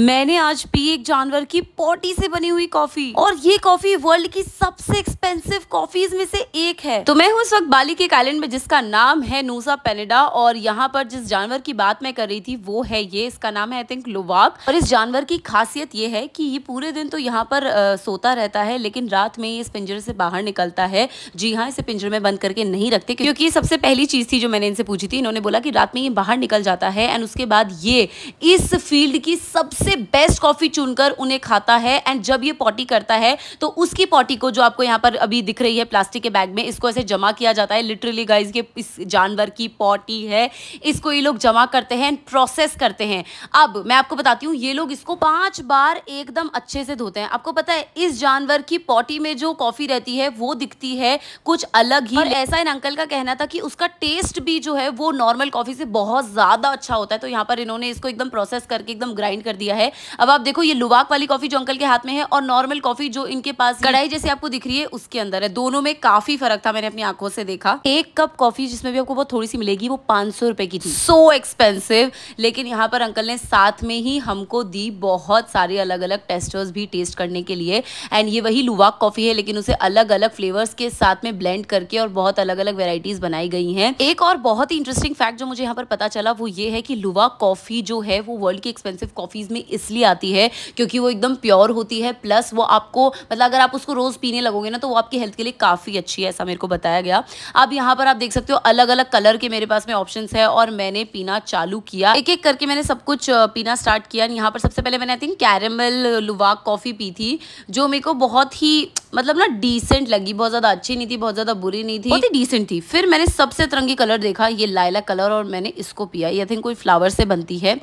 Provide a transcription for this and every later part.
मैंने आज पी एक जानवर की पोटी से बनी हुई कॉफी और ये कॉफी वर्ल्ड की सबसे एक्सपेंसिव कॉफीज में से एक है तो मैं हूँ इस वक्त बाली के एक आइलैंड में जिसका नाम है नूसा पेनेडा और यहाँ पर जिस जानवर की बात मैं कर रही थी वो है ये इसका नाम है आई थिंक लुवाक और इस जानवर की खासियत ये है की ये पूरे दिन तो यहाँ पर आ, सोता रहता है लेकिन रात में ये इस पिंजरे से बाहर निकलता है जी हाँ इसे पिंजरे में बंद करके नहीं रखते क्योंकि सबसे पहली चीज थी जो मैंने इनसे पूछी थी इन्होंने बोला की रात में ये बाहर निकल जाता है एंड उसके बाद ये इस फील्ड की सबसे सबसे बेस्ट कॉफ़ी चुनकर उन्हें खाता है एंड जब ये पॉटी करता है तो उसकी पॉटी को जो आपको यहाँ पर अभी दिख रही है प्लास्टिक के बैग में इसको ऐसे जमा किया जाता है लिटरली गाइज ये इस जानवर की पॉटी है इसको ये लोग जमा करते हैं एंड प्रोसेस करते हैं अब मैं आपको बताती हूँ ये लोग इसको पांच बार एकदम अच्छे से धोते हैं आपको पता है इस जानवर की पॉटी में जो कॉफ़ी रहती है वो दिखती है कुछ अलग ही ऐसा इन अंकल का कहना था कि उसका टेस्ट भी जो है वो नॉर्मल कॉफ़ी से बहुत ज़्यादा अच्छा होता है तो यहाँ पर इन्होंने इसको एकदम प्रोसेस करके एकदम ग्राइंड कर दिया दिया है अब आप देखो ये लुवाक वाली कॉफी जो अंकल के हाथ में है और नॉर्मल कॉफी जो इनके पास कढ़ाई जैसे आपको दिख रही है उसके अंदर है दोनों में काफी फर्क था मैंने अपनी आंखों से देखा एक कप कॉफी जिसमें भी आपको बहुत थोड़ी सी मिलेगी वो पांच रुपए की थी सो एक्सपेंसिव लेकिन यहाँ पर अंकल ने साथ में ही हमको दी बहुत सारे अलग अलग टेस्टर्स भी टेस्ट करने के लिए एंड ये वही लुवाक कॉफी है लेकिन उसे अलग अलग फ्लेवर्स के साथ में ब्लेंड करके और बहुत अलग अलग वेराइटीज बनाई गई है एक और बहुत ही इंटरेस्टिंग फैक्ट जो मुझे यहाँ पर पता चला वो ये है कि लुवा कॉफी जो है वो वर्ल्ड की एक्सपेंसिव कॉफीज में इसलिए आती है क्योंकि वो एकदम प्योर होती है प्लस वो आपको मतलब अगर आप उसको रोज़ पीने लगोगे ना तो वो आपकी हेल्थ के लिए काफ़ी अच्छी है ऐसा मेरे को बताया गया अब यहाँ पर आप देख सकते हो अलग अलग कलर के मेरे पास में ऑप्शन है और मैंने पीना चालू किया एक एक करके मैंने सब कुछ पीना स्टार्ट किया यहाँ पर सबसे पहले मैंने I think caramel luwak coffee पी थी जो मेरे को बहुत ही मतलब ना डिसेंट लगी बहुत ज़्यादा अच्छी नहीं थी बहुत ज़्यादा बुरी नहीं थी बहुत ही डिसेंट थी फिर मैंने सबसे तरंगी कलर देखा ये लाइला कलर और मैंने इसको पिया ये थिंक कोई फ्लावर से बनती है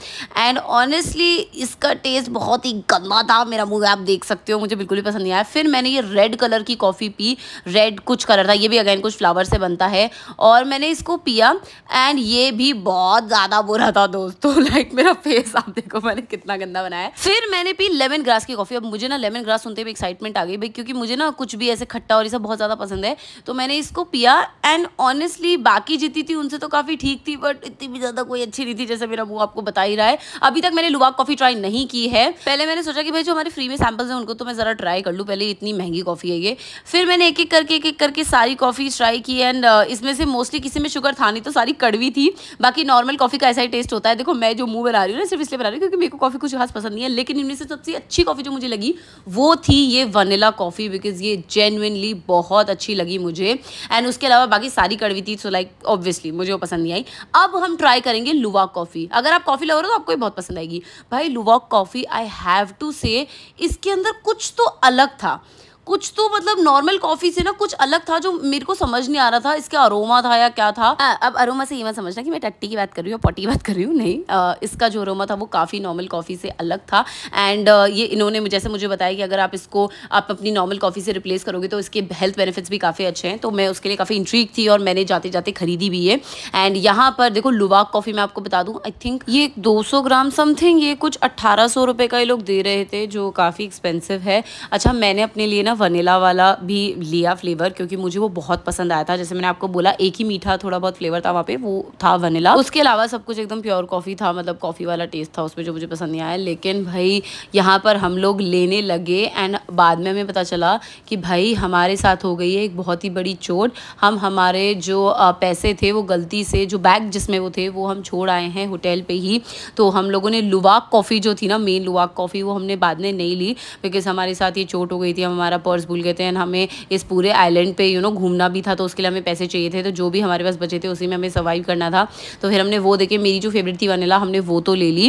एंड ऑनेस्टली इसका टेस्ट बहुत ही गंदा था मेरा मुंह आप देख सकते हो मुझे बिल्कुल भी पसंद नहीं आया फिर मैंने ये रेड कलर की कॉफ़ी पी रेड कुछ कलर था ये भी अगेन कुछ फ्लावर से बनता है और मैंने इसको पिया एंड ये भी बहुत ज़्यादा बुरा था दोस्तों लाइक मेरा फेस आप देखो मैंने कितना गंदा बनाया फिर मैंने पी लेमन ग्रास की कॉफ़ी अब मुझे ना लेमन ग्रास सुनते हुए एक्साइटमेंट आ गई भाई क्योंकि मुझे ना कुछ भी ऐसे खट्टा और ये सब बहुत ज़्यादा पसंद है तो मैंने इसको पिया एंड ऑनेस्टली बाकी जीती थी उनसे तो काफ़ी ठीक थी बट इतनी भी ज़्यादा कोई अच्छी नहीं थी जैसे मेरा वो आपको बता ही रहा है अभी तक मैंने लुबाक कॉफ़ी ट्राई नहीं की है पहले मैंने सोचा कि भाई जो हमारे फ्री में सैम्पल्स हैं उनको तो मैं ज़रा ट्राई कर लूँ पहले इतनी महंगी कॉफ़ी है ये फिर मैंने एक एक करके एक एक करके सारी कॉफ़ी ट्राई की एंड uh, इसमें से मोस्टली किसी में शुगर था नहीं तो सारी कड़वी थी बाकी नॉर्मल कॉफ़ी का ऐसा ही टेस्ट होता है देखो मैं जो मुँह बना रही हूँ ना सिर्फ इसलिए बना रही हूँ क्योंकि मेरे को कॉफ़ी कुछ खास पसंद नहीं है लेकिन इनमें से सबसे अच्छी कॉफ़ी जो मुझे लगी वो थी ये वनीला कॉफ़ी बिकॉज पीसेज ये जेनविनली बहुत अच्छी लगी मुझे एंड उसके अलावा बाकी सारी कड़वी थी सो लाइक ऑब्वियसली मुझे वो पसंद नहीं आई अब हम ट्राई करेंगे लुवा कॉफ़ी अगर आप कॉफ़ी लवर हो तो आपको भी बहुत पसंद आएगी भाई लुवा कॉफ़ी आई हैव टू से इसके अंदर कुछ तो अलग था कुछ तो मतलब नॉर्मल कॉफी से ना कुछ अलग था जो मेरे को समझ नहीं आ रहा था इसका अरोमा था या क्या था आ, अब अरोमा से ये मत समझना कि मैं टट्टी की बात कर रही हूँ पॉटी की बात कर रही हूँ नहीं आ, इसका जो अरोमा था वो काफ़ी नॉर्मल कॉफ़ी से अलग था एंड ये इन्होंने जैसे मुझे बताया कि अगर आप इसको आप अपनी नॉर्मल कॉफ़ी से रिप्लेस करोगे तो इसके हेल्थ बेनिफिट्स भी काफ़ी अच्छे हैं तो मैं उसके लिए काफ़ी इंट्रीक थी और मैंने जाते जाते खरीदी भी है एंड यहाँ पर देखो लुवाक कॉफ़ी मैं आपको बता दूँ आई थिंक ये दो ग्राम समथिंग ये कुछ अट्ठारह सौ रुपये का ये लोग दे रहे थे जो काफ़ी एक्सपेंसिव है अच्छा मैंने अपने लिए ना ना वनीला वाला भी लिया फ्लेवर क्योंकि मुझे वो बहुत पसंद आया था जैसे मैंने आपको बोला एक ही मीठा थोड़ा बहुत फ्लेवर था वहाँ पे वो था वनीला उसके अलावा सब कुछ एकदम प्योर कॉफ़ी था मतलब कॉफ़ी वाला टेस्ट था उसमें जो मुझे पसंद नहीं आया लेकिन भाई यहाँ पर हम लोग लेने लगे एंड बाद में हमें पता चला कि भाई हमारे साथ हो गई है एक बहुत ही बड़ी चोट हम हमारे जो पैसे थे वो गलती से जो बैग जिसमें वो थे वो हम छोड़ आए हैं होटल पे ही तो हम लोगों ने लुवाक कॉफ़ी जो थी ना मेन लुवाक कॉफ़ी वो हमने बाद में नहीं ली बिकॉज़ हमारे साथ ये चोट हो गई थी हमारा पर्स भूल गए थे एंड हमें इस पूरे आइलैंड पे यू नो घूमना भी था तो उसके लिए हमें पैसे चाहिए थे तो जो भी हमारे पास बचे थे उसी में हमें सर्वाइव करना था तो फिर हमने वो देखे मेरी जो फेवरेट थी वनीला हमने वो तो ले ली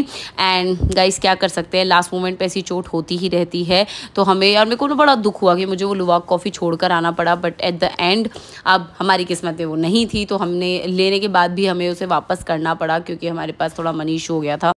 एंड गाइस क्या कर सकते हैं लास्ट मोमेंट पर ऐसी चोट होती ही रहती है तो हमें यार मेरे को ना बड़ा दुख हुआ कि मुझे वो लुवाक कॉफ़ी छोड़कर आना पड़ा बट एट द एंड अब हमारी किस्मत में वो नहीं थी तो हमने लेने के बाद भी हमें उसे वापस करना पड़ा क्योंकि हमारे पास थोड़ा मनीष हो गया था